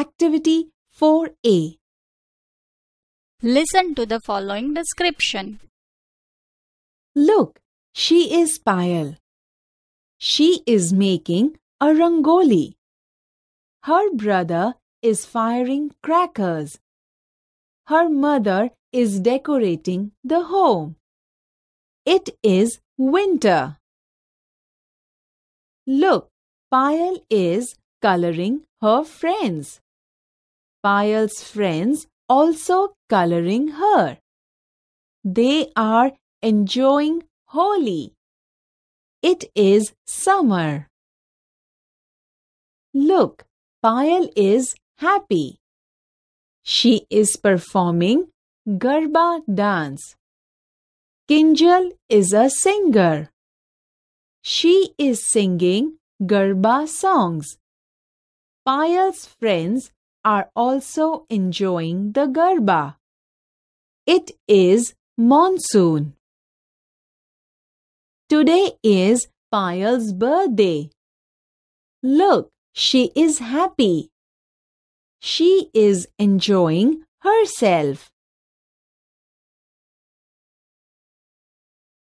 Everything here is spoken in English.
Activity 4A. Listen to the following description. Look, she is Payal. She is making a rangoli. Her brother is firing crackers. Her mother is decorating the home. It is winter. Look, Payal is coloring her friends. Payal's friends also coloring her. They are enjoying Holi. It is summer. Look, Payal is happy. She is performing Garba dance. Kinjal is a singer. She is singing Garba songs. Payal's friends are also enjoying the Garba. It is monsoon. Today is Payal's birthday. Look, she is happy. She is enjoying herself.